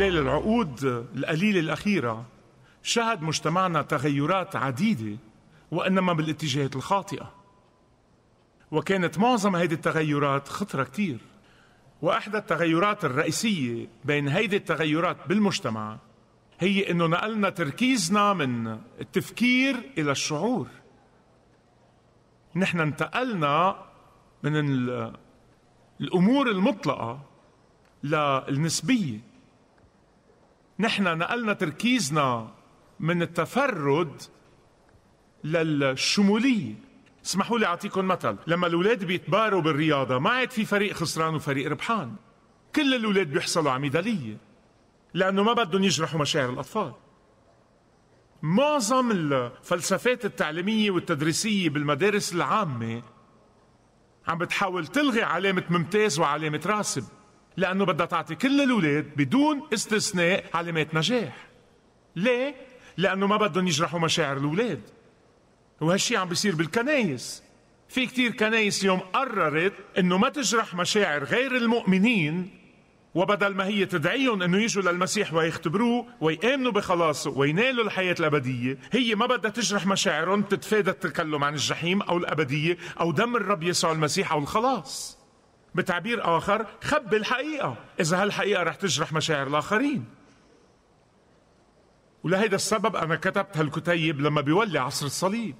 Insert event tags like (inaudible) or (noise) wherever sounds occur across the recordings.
خلال العقود القليلة الأخيرة شهد مجتمعنا تغيرات عديدة وإنما بالاتجاهات الخاطئة وكانت معظم هيدي التغيرات خطرة كتير وإحدى التغيرات الرئيسية بين هيدي التغيرات بالمجتمع هي إنه نقلنا تركيزنا من التفكير إلى الشعور نحن انتقلنا من الأمور المطلقة للنسبية نحن نقلنا تركيزنا من التفرد للشمولية اسمحوا لي أعطيكم مثل لما الأولاد بيتباروا بالرياضة ما عاد في فريق خسران وفريق ربحان كل الأولاد بيحصلوا على ميدالية لأنه ما بدهم يجرحوا مشاعر الأطفال معظم الفلسفات التعليمية والتدريسية بالمدارس العامة عم بتحاول تلغي علامة ممتاز وعلامة راسب لأنه بدها تعطي كل الأولاد بدون استثناء علامات نجاح ليه؟ لأنه ما بدهم يجرحوا مشاعر الأولاد وهالشي عم بيصير بالكنايس في كتير كنايس اليوم قررت انه ما تجرح مشاعر غير المؤمنين وبدل ما هي تدعيهم انه يجوا للمسيح ويختبروه ويامنوا بخلاصه وينالوا الحياه الابديه، هي ما بدها تجرح مشاعرهم تتفادى التكلم عن الجحيم او الابديه او دم الرب يسوع المسيح او الخلاص. بتعبير آخر خبي الحقيقة إذا هالحقيقة رح تجرح مشاعر الآخرين ولهيدا السبب أنا كتبت هالكتيب لما بيولي عصر الصليب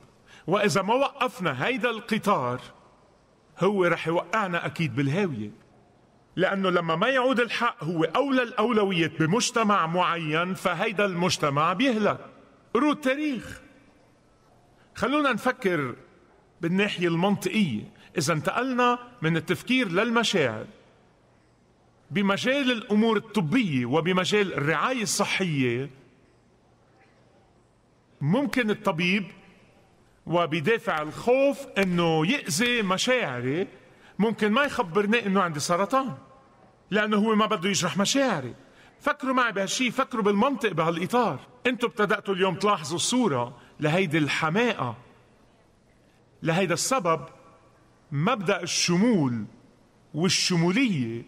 وإذا ما وقفنا هيدا القطار هو رح يوقعنا أكيد بالهاوية لأنه لما ما يعود الحق هو أولى الأولويات بمجتمع معين فهيدا المجتمع بيهلك قروا التاريخ خلونا نفكر بالناحية المنطقية إذا انتقلنا من التفكير للمشاعر بمجال الأمور الطبية وبمجال الرعاية الصحية ممكن الطبيب وبدافع الخوف انه يأذي مشاعري ممكن ما يخبرني انه عندي سرطان لانه هو ما بده يجرح مشاعري فكروا معي بهالشي فكروا بالمنطق بهالاطار انتم ابتدأتوا اليوم تلاحظوا الصورة لهيدي الحماقة لهيدا السبب مبدا الشمول والشموليه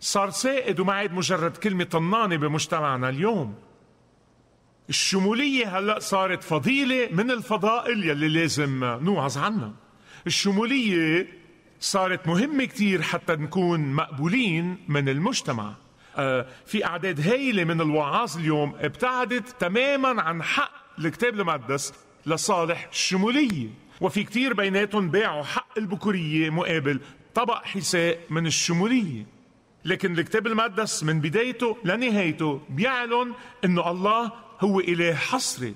صار سائد وما عاد مجرد كلمه طنانه بمجتمعنا اليوم الشموليه هلا صارت فضيله من الفضائل يلي لازم نوعظ عنها الشموليه صارت مهمه كثير حتى نكون مقبولين من المجتمع آه، في اعداد هائله من الوعاظ اليوم ابتعدت تماما عن حق الكتاب المقدس لصالح الشموليه وفي كتير بيناتهم باعوا حق البكورية مقابل طبق حساء من الشمولية لكن الكتاب المقدس من بدايته لنهايته بيعلن انه الله هو اله حصري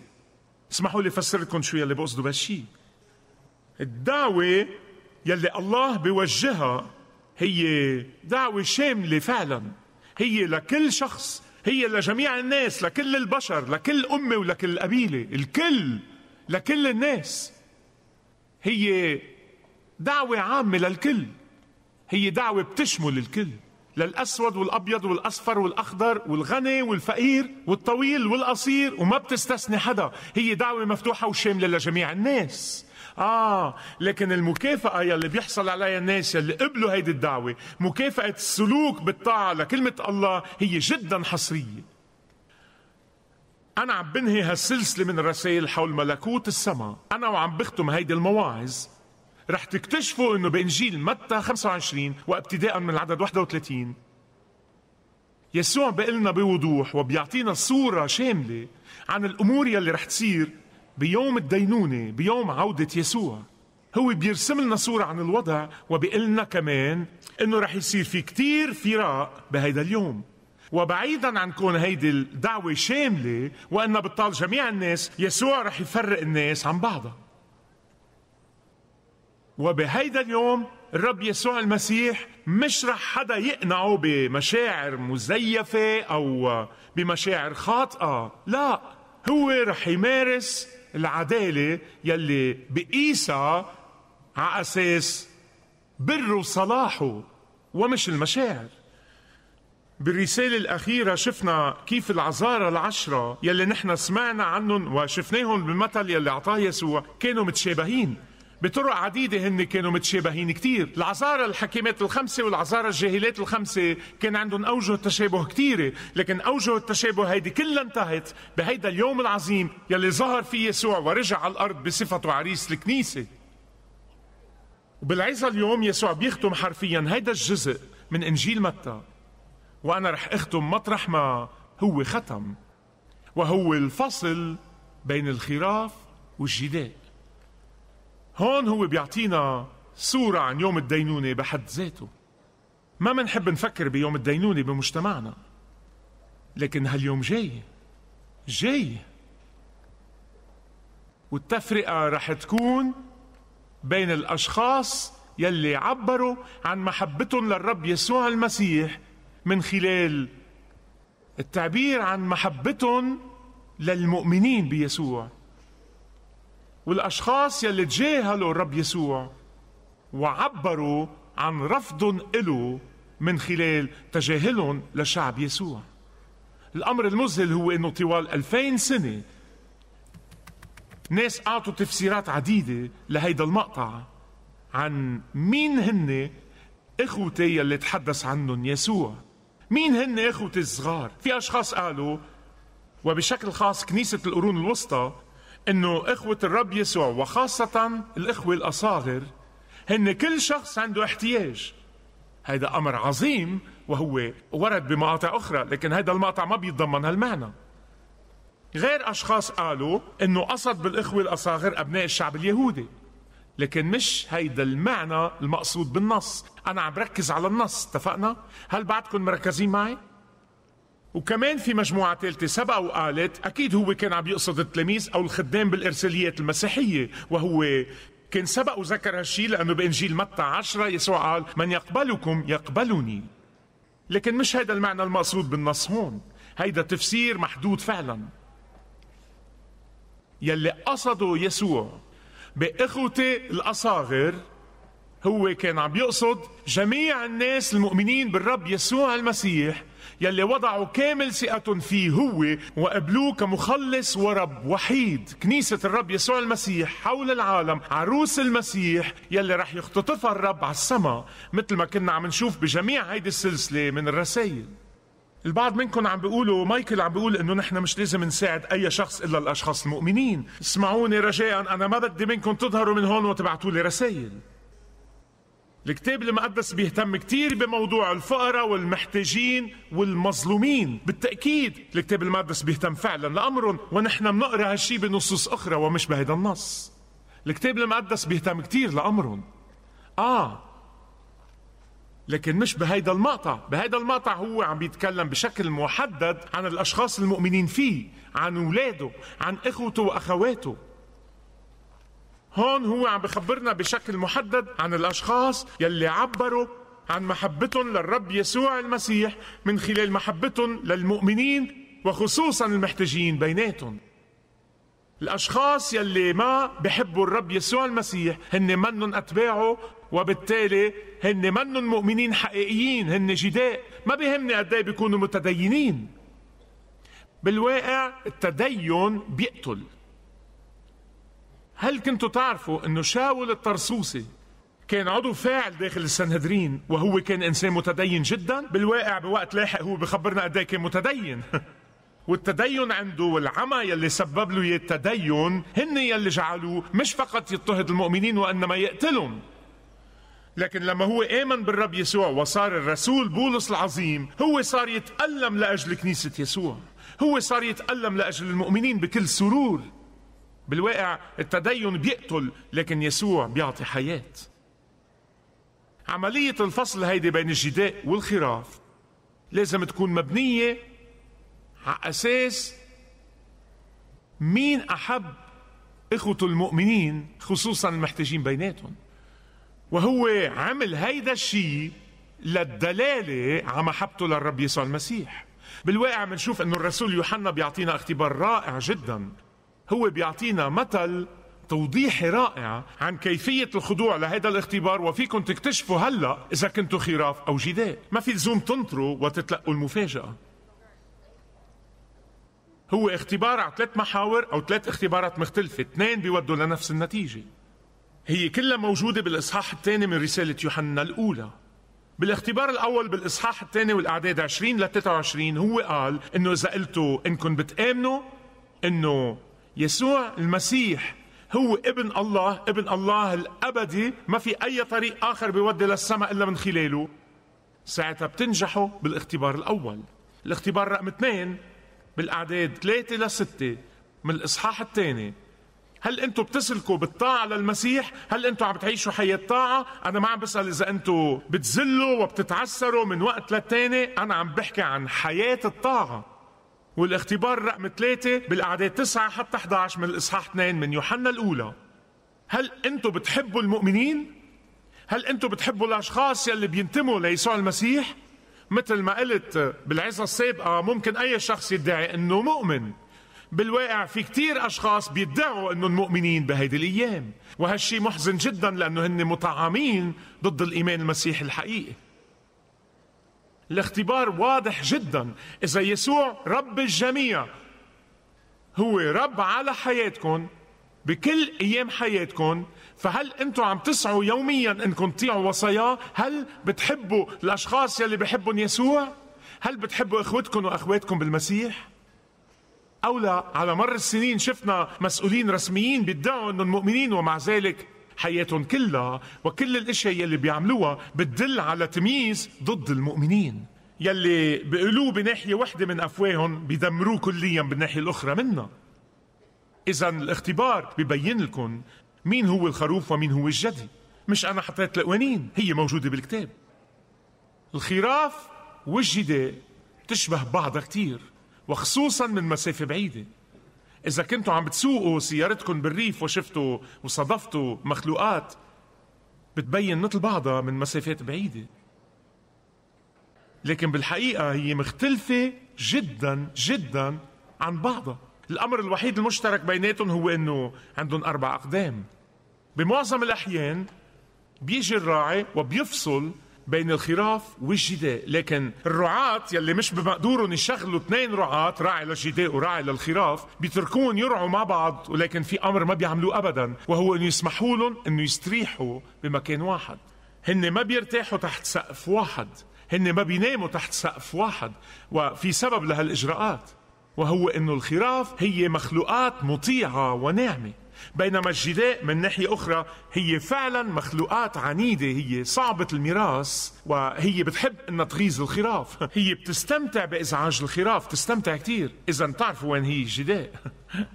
اسمحوا لي افسر لكم شو يلي بقصده بهالشيء الدعوة يلي الله بوجهها هي دعوة شاملة فعلا هي لكل شخص هي لجميع الناس لكل البشر لكل أمة ولكل قبيلة الكل لكل الناس هي دعوة عامة للكل هي دعوة بتشمل الكل للأسود والأبيض والأصفر والأخضر والغني والفقير والطويل والقصير وما بتستثني حدا هي دعوة مفتوحة وشاملة لجميع الناس آه لكن المكافأة يلي بيحصل عليها الناس يلي قبلوا هيدي الدعوة مكافأة السلوك بالطاعة لكلمة الله هي جدا حصرية أنا عم بنهي هالسلسلة من الرسائل حول ملكوت السماء أنا وعم بختم هيدي المواعظ رح تكتشفوا أنه بإنجيل متى 25 وابتداء من العدد 31 يسوع بيقلنا بوضوح وبيعطينا صورة شاملة عن الأمور يلي رح تصير بيوم الدينونة بيوم عودة يسوع هو بيرسم لنا صورة عن الوضع وبيقلنا كمان انه رح يصير في كتير فراق بهيدا اليوم وبعيدا عن كون هيدي الدعوة شاملة وأنها بتطال جميع الناس يسوع رح يفرق الناس عن بعضها وبهيدا اليوم الرب يسوع المسيح مش رح حدا يقنعه بمشاعر مزيفة أو بمشاعر خاطئة لا هو رح يمارس العدالة يلي بقيسة على أساس بره وصلاحه ومش المشاعر بالرسالة الأخيرة شفنا كيف العزارة العشرة يلي نحن سمعنا عنهم وشفناهم بالمثل يلي أعطاه يسوع كانوا متشابهين بطرق عديدة هن كانوا متشابهين كتير العزارة الحكيمات الخمسة والعزارة الجاهلات الخمسة كان عندهم أوجه تشابه كتيرة لكن أوجه التشابه هيدي كلها انتهت بهيدا اليوم العظيم يلي ظهر فيه يسوع ورجع على الأرض بصفته عريس الكنيسة وبالعزة اليوم يسوع بيختم حرفيا هيدا الجزء من إنجيل متى وأنا رح أختم مطرح ما هو ختم وهو الفصل بين الخراف والجداء هون هو بيعطينا صورة عن يوم الدينونة بحد ذاته ما منحب نفكر بيوم الدينونة بمجتمعنا لكن هاليوم جاي جاي والتفرقة رح تكون بين الأشخاص يلي عبروا عن محبتهم للرب يسوع المسيح من خلال التعبير عن محبتهم للمؤمنين بيسوع والاشخاص يلي تجاهلوا الرب يسوع وعبروا عن رفضهم له من خلال تجاهلهم لشعب يسوع الامر المذهل هو انه طوال 2000 سنه ناس اعطوا تفسيرات عديده لهيدا المقطع عن مين هن اخوتي يلي تحدث عنهم يسوع مين هن اخوتي الصغار في اشخاص قالوا وبشكل خاص كنيسه القرون الوسطى انه اخوه الرب يسوع وخاصه الاخوه الاصاغر هن كل شخص عنده احتياج هذا امر عظيم وهو ورد بمقاطع اخرى لكن هذا المقطع ما بيتضمن هالمعنى غير اشخاص قالوا انه قصد بالاخوه الاصاغر ابناء الشعب اليهودي لكن مش هيدا المعنى المقصود بالنص أنا عم بركز على النص اتفقنا؟ هل بعدكم مركزين معي؟ وكمان في مجموعة ثالثة سبق وقالت أكيد هو كان عم يقصد التلاميذ أو الخدام بالإرساليات المسيحية وهو كان سبق وذكر هالشيء لأنه بإنجيل متى عشرة يسوع قال من يقبلكم يقبلني لكن مش هيدا المعنى المقصود بالنص هون هيدا تفسير محدود فعلا يلي قصده يسوع باخوتي الاصاغر هو كان عم يقصد جميع الناس المؤمنين بالرب يسوع المسيح يلي وضعوا كامل ثقتهم فيه هو وقبلوه كمخلص ورب وحيد كنيسة الرب يسوع المسيح حول العالم عروس المسيح يلي رح يختطفها الرب على السماء مثل ما كنا عم نشوف بجميع هيدي السلسلة من الرسائل البعض منكم عم بيقولوا مايكل عم بيقول انه نحن مش لازم نساعد اي شخص الا الاشخاص المؤمنين اسمعوني رجاء انا ما بدي منكم تظهروا من هون وتبعتوا لي رسائل الكتاب المقدس بيهتم كتير بموضوع الفقراء والمحتاجين والمظلومين بالتأكيد الكتاب المقدس بيهتم فعلا لأمرهم ونحن بنقرأ هالشي بنصوص أخرى ومش بهيدا النص الكتاب المقدس بيهتم كتير لأمرهم آه لكن مش بهيدا المقطع بهيدا المقطع هو عم بيتكلم بشكل محدد عن الأشخاص المؤمنين فيه عن اولاده عن إخوته وأخواته هون هو عم بخبرنا بشكل محدد عن الأشخاص يلي عبروا عن محبتهم للرب يسوع المسيح من خلال محبتهم للمؤمنين وخصوصا المحتاجين بيناتهم الأشخاص يلي ما بحبوا الرب يسوع المسيح هن منن أتباعه وبالتالي هن منن مؤمنين حقيقيين هن جداء ما بيهمني قد ايه بيكونوا متدينين بالواقع التدين بيقتل هل كنتوا تعرفوا انه شاول الطرسوسي كان عضو فاعل داخل السنهدرين وهو كان انسان متدين جدا بالواقع بوقت لاحق هو بخبرنا قد إيه كان متدين (laughs) والتدين عنده والعمى يلي سبب له التدين هن يلي جعلوه مش فقط يضطهد المؤمنين وانما يقتلهم لكن لما هو آمن بالرب يسوع وصار الرسول بولس العظيم هو صار يتألم لأجل كنيسة يسوع هو صار يتألم لأجل المؤمنين بكل سرور بالواقع التدين بيقتل لكن يسوع بيعطي حياة عملية الفصل هيدي بين الجداء والخراف لازم تكون مبنية على أساس مين أحب إخوة المؤمنين خصوصا المحتاجين بيناتهم وهو عمل هيدا الشيء للدلالة على محبته للرب يسوع المسيح بالواقع بنشوف انه الرسول يوحنا بيعطينا اختبار رائع جدا هو بيعطينا مثل توضيحي رائع عن كيفية الخضوع لهذا الاختبار وفيكم تكتشفوا هلأ إذا كنتوا خراف أو جداد ما في لزوم تنطروا وتتلقوا المفاجأة هو اختبار على ثلاث محاور أو ثلاث اختبارات مختلفة اثنين بيودوا لنفس النتيجة هي كلها موجودة بالإصحاح الثاني من رسالة يوحنا الأولى بالاختبار الأول بالإصحاح الثاني والأعداد 20 ل 23 هو قال إنه إذا قلتوا إنكم بتآمنوا إنه يسوع المسيح هو ابن الله ابن الله الأبدي ما في أي طريق آخر بيودي للسماء إلا من خلاله ساعتها بتنجحوا بالاختبار الأول الاختبار رقم اثنين بالأعداد ثلاثة لستة من الإصحاح الثاني هل انتم بتسلكوا بالطاعه للمسيح هل انتم عم تعيشوا حياه طاعه انا ما عم بسال اذا انتم بتذلوا وبتتعسروا من وقت للتاني انا عم بحكي عن حياه الطاعه والاختبار رقم ثلاثة بالأعداد 9 حتى 11 من الإصحاح 2 من يوحنا الأولى هل أنتم بتحبوا المؤمنين؟ هل أنتم بتحبوا الأشخاص يلي بينتموا ليسوع المسيح؟ مثل ما قلت بالعظة السابقة ممكن أي شخص يدعي أنه مؤمن بالواقع في كتير أشخاص بيدعوا أنهم مؤمنين بهيدي الأيام وهالشي محزن جدا لأنه هن مطعمين ضد الإيمان المسيحي الحقيقي الاختبار واضح جدا إذا يسوع رب الجميع هو رب على حياتكم بكل ايام حياتكم فهل انتم عم تسعوا يوميا انكم تطيعوا وصاياه هل بتحبوا الاشخاص يلي بحبهم يسوع هل بتحبوا اخوتكم واخواتكم بالمسيح أو لا على مر السنين شفنا مسؤولين رسميين بيدعوا أنهم مؤمنين ومع ذلك حياتهم كلها وكل الاشياء يلي بيعملوها بتدل على تمييز ضد المؤمنين يلي بيقولوه بناحيه وحده من افواههم بيدمروه كليا بالناحيه الاخرى منا اذا الاختبار ببين لكم مين هو الخروف ومين هو الجدي مش انا حطيت القوانين هي موجوده بالكتاب الخراف والجدي تشبه بعضها كتير وخصوصا من مسافة بعيدة إذا كنتوا عم بتسوقوا سيارتكم بالريف وشفتوا وصادفتوا مخلوقات بتبين مثل بعضها من مسافات بعيدة لكن بالحقيقة هي مختلفة جدا جدا عن بعضها الأمر الوحيد المشترك بيناتهم هو أنه عندهم أربع أقدام بمعظم الأحيان بيجي الراعي وبيفصل بين الخراف والجداء لكن الرعاة يلي مش بمقدورهم يشغلوا اثنين رعاة راعي للجداء وراعي للخراف بيتركون يرعوا مع بعض ولكن في امر ما بيعملوه ابدا وهو انه يسمحوا لهم انه يستريحوا بمكان واحد هن ما بيرتاحوا تحت سقف واحد هن ما بيناموا تحت سقف واحد وفي سبب لهالاجراءات وهو انه الخراف هي مخلوقات مطيعه وناعمه بينما الجداء من ناحية أخرى هي فعلا مخلوقات عنيدة هي صعبة الميراث وهي بتحب أنها تغيظ الخراف هي بتستمتع بإزعاج الخراف تستمتع كثير إذا بتعرفوا وين هي الجداء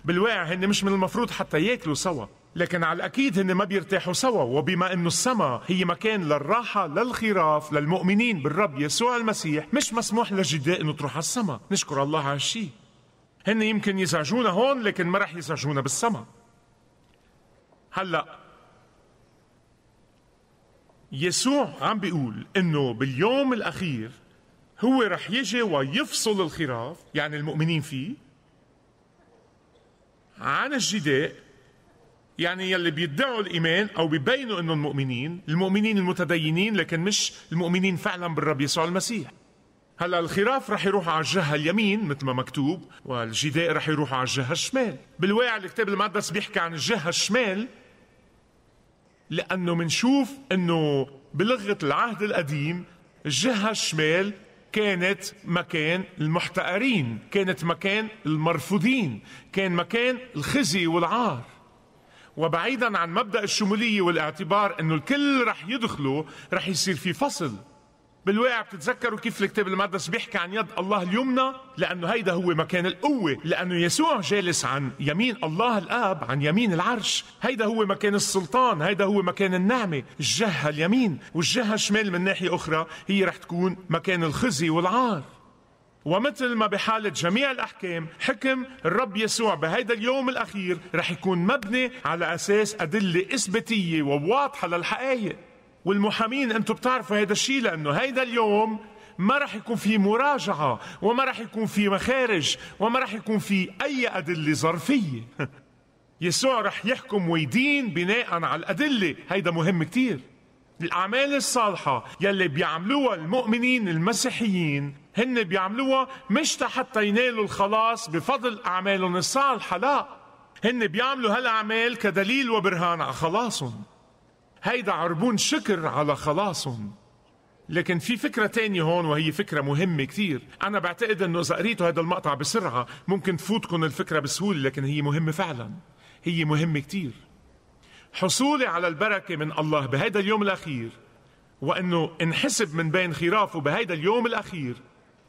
بالواقع هن مش من المفروض حتى ياكلوا سوا لكن على الأكيد هن ما بيرتاحوا سوا وبما أنه السما هي مكان للراحة للخراف للمؤمنين بالرب يسوع المسيح مش مسموح للجداء أنه تروح على السما نشكر الله على الشيء هن يمكن يزعجونا هون لكن ما رح يزعجونا بالسما هلا يسوع عم بيقول انه باليوم الاخير هو رح يجي ويفصل الخراف يعني المؤمنين فيه عن الجداء يعني يلي بيدعوا الايمان او بيبينوا انهم مؤمنين المؤمنين المتدينين لكن مش المؤمنين فعلا بالرب يسوع المسيح هلا الخراف رح يروح على الجهه اليمين مثل ما مكتوب والجداء رح يروح على الجهه الشمال بالواقع الكتاب المقدس بيحكي عن الجهه الشمال لانه منشوف انه بلغه العهد القديم الجهه الشمال كانت مكان المحتقرين كانت مكان المرفوضين كان مكان الخزي والعار وبعيدا عن مبدا الشموليه والاعتبار انه الكل رح يدخلوا رح يصير في فصل بالواقع بتتذكروا كيف الكتاب المقدس بيحكي عن يد الله اليمنى لانه هيدا هو مكان القوه لانه يسوع جالس عن يمين الله الاب عن يمين العرش هيدا هو مكان السلطان هيدا هو مكان النعمه الجهه اليمين والجهه الشمال من ناحيه اخرى هي رح تكون مكان الخزي والعار ومثل ما بحالة جميع الأحكام حكم الرب يسوع بهيدا اليوم الأخير رح يكون مبني على أساس أدلة إثباتية وواضحة للحقائق والمحامين انتم بتعرفوا هذا الشيء لانه هيدا اليوم ما راح يكون في مراجعة وما راح يكون في مخارج وما راح يكون في أي أدلة ظرفية (laughs) يسوع راح يحكم ويدين بناء على الأدلة هيدا مهم كتير الأعمال الصالحة يلي بيعملوها المؤمنين المسيحيين هن بيعملوها مش حتى ينالوا الخلاص بفضل أعمالهم الصالحة لا هن بيعملوا هالأعمال كدليل وبرهان على خلاصهم هيدا عربون شكر على خلاصهم لكن في فكرة تانية هون وهي فكرة مهمة كثير أنا بعتقد أنه إذا قريتوا هذا المقطع بسرعة ممكن تفوتكم الفكرة بسهولة لكن هي مهمة فعلا هي مهمة كثير حصولي على البركة من الله بهذا اليوم الأخير وأنه انحسب من بين خرافه بهذا اليوم الأخير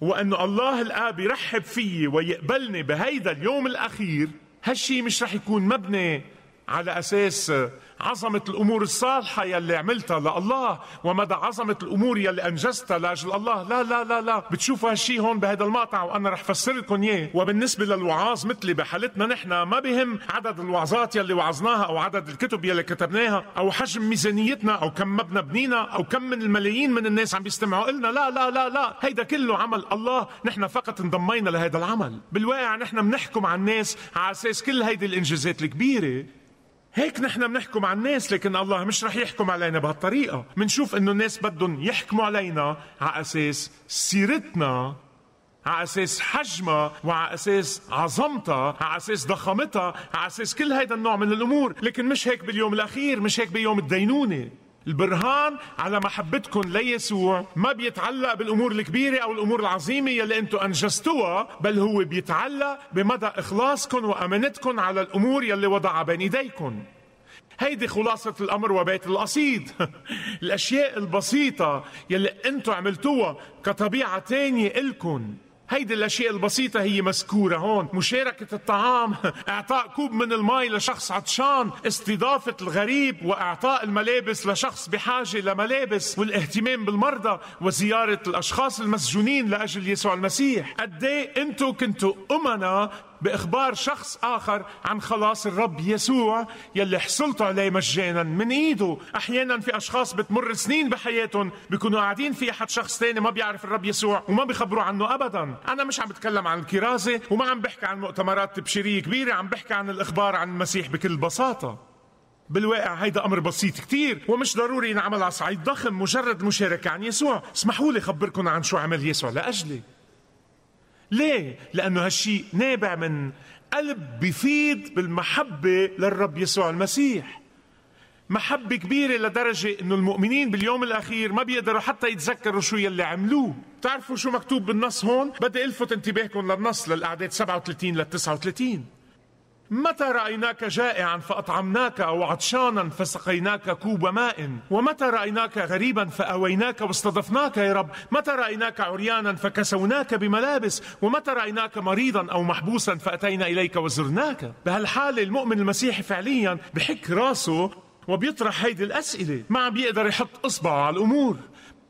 وأنه الله الآب يرحب فيي ويقبلني بهيدا اليوم الأخير هالشي مش رح يكون مبني على أساس عظمة الأمور الصالحة يلي عملتها لله ومدى عظمة الأمور يلي أنجزتها لأجل الله لا لا لا لا بتشوفوا هالشي هون بهذا المقطع وأنا رح فسر لكم إياه وبالنسبة للوعاظ مثلي بحالتنا نحن ما بهم عدد الوعظات يلي وعظناها أو عدد الكتب يلي كتبناها أو حجم ميزانيتنا أو كم مبنى بنينا أو كم من الملايين من الناس عم بيستمعوا إلنا لا لا لا لا هيدا كله عمل الله نحن فقط انضمينا لهذا العمل بالواقع نحن بنحكم على الناس على أساس كل هيدي الإنجازات الكبيرة هيك نحن بنحكم على الناس لكن الله مش رح يحكم علينا بهالطريقة بنشوف انه الناس بدهم يحكموا علينا على اساس سيرتنا على اساس حجمها وعلى اساس عظمتها على اساس ضخامتها على اساس كل هيدا النوع من الامور لكن مش هيك باليوم الاخير مش هيك بيوم الدينونه البرهان على محبتكم ليسوع ما بيتعلق بالامور الكبيره او الامور العظيمه يلي انتم انجزتوها بل هو بيتعلق بمدى اخلاصكم وامانتكم على الامور يلي وضعها بين ايديكم هيدي خلاصة الأمر وبيت القصيد (laughs) الأشياء البسيطة يلي أنتم عملتوها كطبيعة تانية إلكن هيدي الاشياء البسيطه هي مذكوره هون مشاركه الطعام اعطاء كوب من المي لشخص عطشان استضافه الغريب واعطاء الملابس لشخص بحاجه لملابس والاهتمام بالمرضى وزياره الاشخاص المسجونين لاجل يسوع المسيح قد ايه انتم كنتوا امنا باخبار شخص اخر عن خلاص الرب يسوع يلي حصلت عليه مجانا من ايده احيانا في اشخاص بتمر سنين بحياتهم بيكونوا قاعدين في احد شخص تاني ما بيعرف الرب يسوع وما بيخبروا عنه ابدا انا مش عم بتكلم عن الكرازه وما عم بحكي عن مؤتمرات تبشيريه كبيره عم بحكي عن الاخبار عن المسيح بكل بساطه بالواقع هيدا امر بسيط كتير ومش ضروري ينعمل على صعيد ضخم مجرد مشاركه عن يسوع اسمحوا لي خبركم عن شو عمل يسوع لاجلي ليه؟ لأنه هالشيء نابع من قلب بفيض بالمحبة للرب يسوع المسيح محبة كبيرة لدرجة أنه المؤمنين باليوم الأخير ما بيقدروا حتى يتذكروا شو يلي عملوه تعرفوا شو مكتوب بالنص هون؟ بدي ألفت انتباهكم للنص للأعداد 37 لل 39 متى رأيناك جائعا فأطعمناك أو عطشانا فسقيناك كوب ماء ومتى رأيناك غريبا فأويناك واستضفناك يا رب متى رأيناك عريانا فكسوناك بملابس ومتى رأيناك مريضا أو محبوسا فأتينا إليك وزرناك بهالحالة المؤمن المسيحي فعليا بحك راسه وبيطرح هيدي الأسئلة ما عم بيقدر يحط إصبعه على الأمور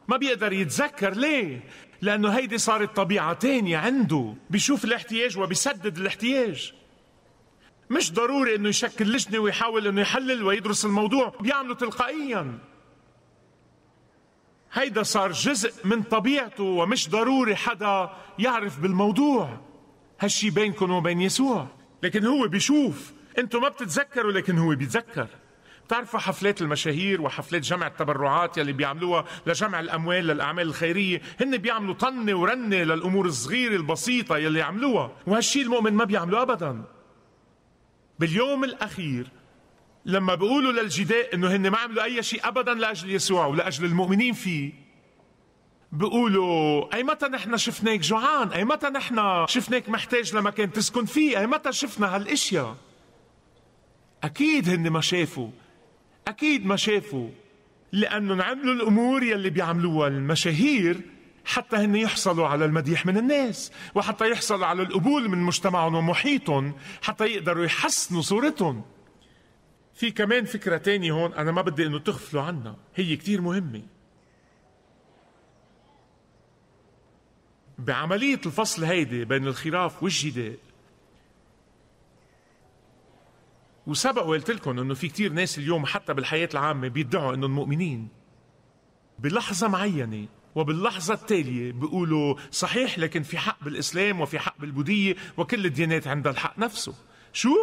ما بيقدر يتذكر ليه لأنه هيدي صارت طبيعة تانية عنده بيشوف الاحتياج وبيسدد الاحتياج مش ضروري انه يشكل لجنه ويحاول انه يحلل ويدرس الموضوع بيعمله تلقائيا هيدا صار جزء من طبيعته ومش ضروري حدا يعرف بالموضوع هالشي بينكم وبين يسوع لكن هو بيشوف انتم ما بتتذكروا لكن هو بيتذكر بتعرفوا حفلات المشاهير وحفلات جمع التبرعات يلي بيعملوها لجمع الاموال للاعمال الخيريه هن بيعملوا طنه ورنه للامور الصغيره البسيطه يلي عملوها وهالشي المؤمن ما بيعمله ابدا باليوم الاخير لما بيقولوا للجداء انه هن ما عملوا اي شيء ابدا لاجل يسوع ولاجل المؤمنين فيه بيقولوا اي متى نحن شفناك جوعان اي متى نحن شفناك محتاج لمكان تسكن فيه اي متى شفنا هالاشياء اكيد هن ما شافوا اكيد ما شافوا لانهم عملوا الامور يلي بيعملوها المشاهير حتى هن يحصلوا على المديح من الناس وحتى يحصلوا على القبول من مجتمعهم ومحيطهم حتى يقدروا يحسنوا صورتهم في كمان فكرة تانية هون أنا ما بدي إنه تغفلوا عنها هي كتير مهمة بعملية الفصل هيدي بين الخراف والجداء وسبق وقلت لكم انه في كتير ناس اليوم حتى بالحياة العامة بيدعوا انهم مؤمنين بلحظة معينة وباللحظة التالية بيقولوا صحيح لكن في حق بالإسلام وفي حق بالبوذية وكل الديانات عندها الحق نفسه شو؟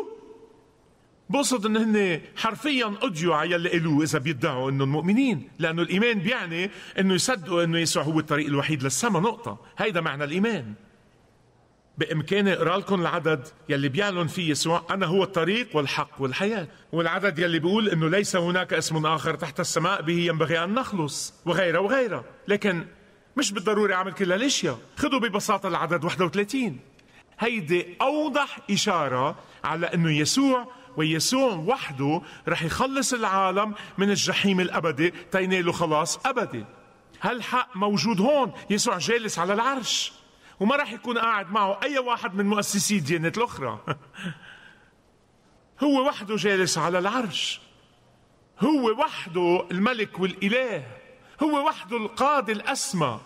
بقصد ان هن حرفيا اضيوا على يلي قالوه اذا بيدعوا انهم مؤمنين، لانه الايمان بيعني انه يصدقوا انه يسوع هو الطريق الوحيد للسما نقطة، هيدا معنى الايمان. بامكاني اقرا لكم العدد يلي بيعلن فيه يسوع انا هو الطريق والحق والحياه والعدد يلي بيقول انه ليس هناك اسم اخر تحت السماء به ينبغي ان نخلص وغيره وغيره لكن مش بالضروري اعمل كل الاشياء خذوا ببساطه العدد 31 هيدي اوضح اشاره على انه يسوع ويسوع وحده رح يخلص العالم من الجحيم الابدي تينالوا خلاص ابدي هالحق موجود هون يسوع جالس على العرش وما راح يكون قاعد معه أي واحد من مؤسسي الديانات الأخرى (laughs) هو وحده جالس على العرش هو وحده الملك والإله هو وحده القاضي الأسمى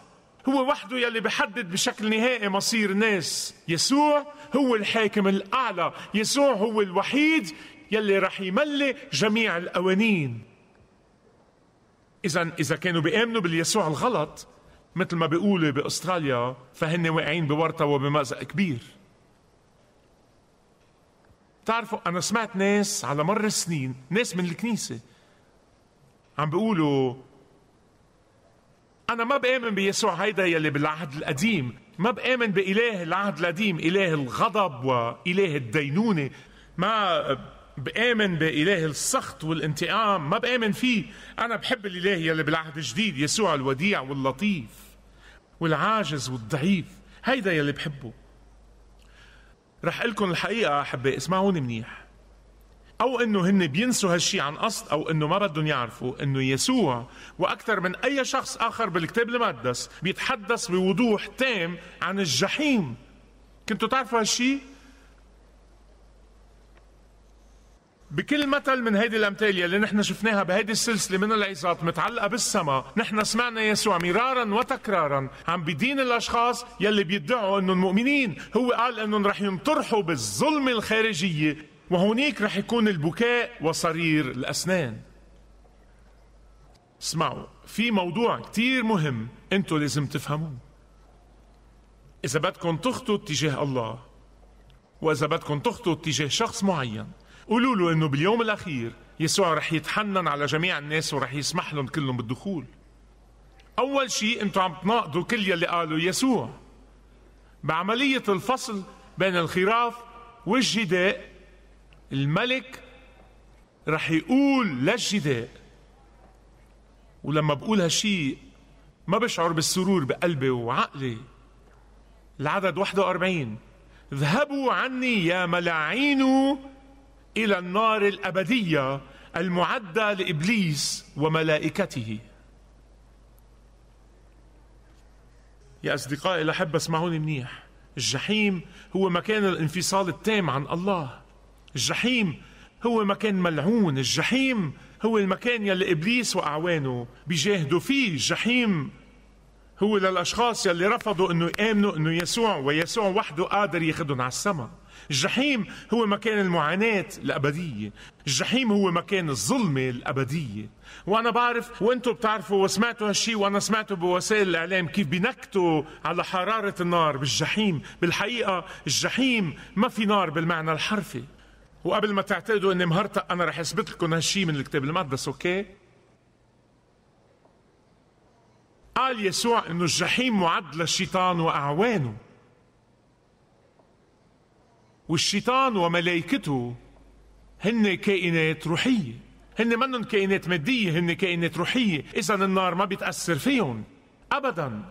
هو وحده يلي بحدد بشكل نهائي مصير الناس يسوع هو الحاكم الأعلى يسوع هو الوحيد يلي رح يملي جميع القوانين إذا إذا كانوا بيآمنوا باليسوع الغلط مثل ما بيقولوا باستراليا فهن واقعين بورطه وبمأزق كبير بتعرفوا انا سمعت ناس على مر السنين ناس من الكنيسه عم بيقولوا انا ما بآمن بيسوع هيدا يلي بالعهد القديم ما بآمن بإله العهد القديم إله الغضب وإله الدينونة ما بآمن بإله السخط والانتقام ما بآمن فيه أنا بحب الإله يلي بالعهد الجديد يسوع الوديع واللطيف والعاجز والضعيف هيدا يلي بحبه رح لكم الحقيقة أحبائي اسمعوني منيح أو إنه هن بينسوا هالشي عن قصد أو إنه ما بدهم يعرفوا إنه يسوع وأكثر من أي شخص آخر بالكتاب المقدس بيتحدث بوضوح تام عن الجحيم كنتوا تعرفوا هالشي؟ بكل مثل من هيدي الامثال يلي نحن شفناها بهيدي السلسله من العظات متعلقه بالسماء، نحن سمعنا يسوع مرارا وتكرارا عم بدين الاشخاص يلي بيدعوا انهم مؤمنين، هو قال انهم رح ينطرحوا بالظلم الخارجيه وهونيك رح يكون البكاء وصرير الاسنان. اسمعوا، في موضوع كتير مهم انتو لازم تفهموه. إذا بدكم تخطوا اتجاه الله وإذا بدكم تخطوا اتجاه شخص معين قولوا له انه باليوم الاخير يسوع رح يتحنن على جميع الناس ورح يسمح لهم كلهم بالدخول اول شيء انتم عم تناقضوا كل يلي قالوا يسوع بعمليه الفصل بين الخراف والجداء الملك رح يقول للجداء ولما بقول هالشيء ما بشعر بالسرور بقلبي وعقلي العدد 41 اذهبوا عني يا ملاعين الى النار الابديه المعده لابليس وملائكته يا اصدقائي الاحبه اسمعوني منيح الجحيم هو مكان الانفصال التام عن الله الجحيم هو مكان ملعون الجحيم هو المكان يلي ابليس واعوانه بيجاهدوا فيه الجحيم هو للاشخاص يلي رفضوا انه يامنوا انه يسوع ويسوع وحده قادر ياخذهم على السماء الجحيم هو مكان المعاناة الأبدية الجحيم هو مكان الظلمة الأبدية وأنا بعرف وأنتم بتعرفوا وسمعتوا هالشي وأنا سمعته بوسائل الإعلام كيف بينكتوا على حرارة النار بالجحيم بالحقيقة الجحيم ما في نار بالمعنى الحرفي وقبل ما تعتقدوا اني مهرطق انا رح اثبت لكم هالشي من الكتاب المقدس اوكي قال يسوع انه الجحيم معد للشيطان واعوانه والشيطان وملائكته هن كائنات روحية هن منن كائنات مادية هن كائنات روحية إذا النار ما بتأثر فيهم أبدا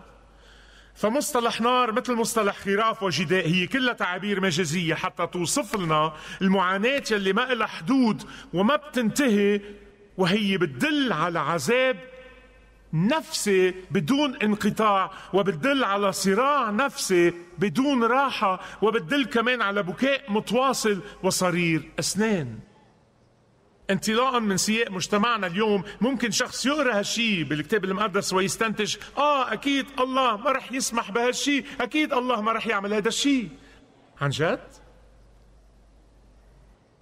فمصطلح نار مثل مصطلح خراف وجداء هي كلها تعابير مجازية حتى توصف لنا المعاناة يلي ما لها حدود وما بتنتهي وهي بتدل على عذاب نفسي بدون انقطاع وبتدل على صراع نفسي بدون راحة وبتدل كمان على بكاء متواصل وصرير أسنان انطلاقا من سياق مجتمعنا اليوم ممكن شخص يقرا هالشيء بالكتاب المقدس ويستنتج اه اكيد الله ما رح يسمح بهالشيء اكيد الله ما رح يعمل هذا الشيء عن جد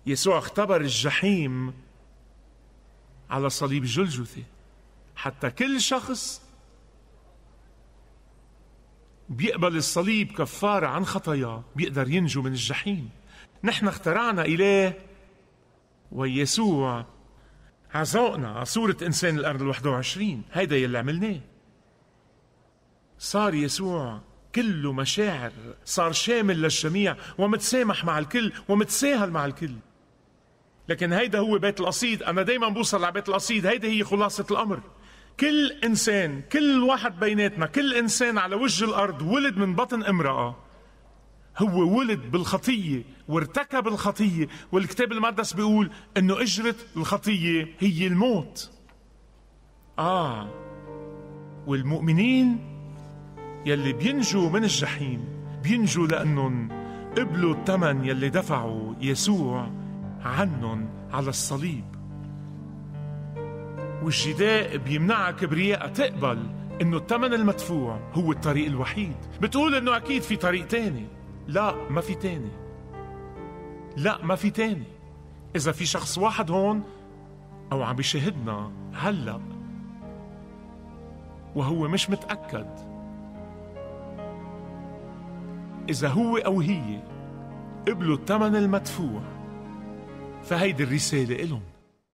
يسوع اختبر الجحيم على صليب جلجثه حتى كل شخص بيقبل الصليب كفارة عن خطاياه بيقدر ينجو من الجحيم نحن اخترعنا إله ويسوع عزوقنا على صورة إنسان القرن الواحد وعشرين هيدا يلي عملناه صار يسوع كله مشاعر صار شامل للجميع ومتسامح مع الكل ومتساهل مع الكل لكن هيدا هو بيت القصيد أنا دايما بوصل على بيت القصيد هيدا هي خلاصة الأمر كل انسان كل واحد بيناتنا كل انسان على وجه الارض ولد من بطن امراه هو ولد بالخطيه وارتكب الخطيه والكتاب المقدس بيقول انه اجره الخطيه هي الموت اه والمؤمنين يلي بينجوا من الجحيم بينجوا لانهم قبلوا الثمن يلي دفعوا يسوع عنهم على الصليب والجداء بيمنعها برياء تقبل انه الثمن المدفوع هو الطريق الوحيد بتقول انه اكيد في طريق تاني لا ما في تاني لا ما في تاني اذا في شخص واحد هون او عم بيشاهدنا هلا وهو مش متاكد اذا هو او هي قبلوا الثمن المدفوع فهيدي الرساله الهم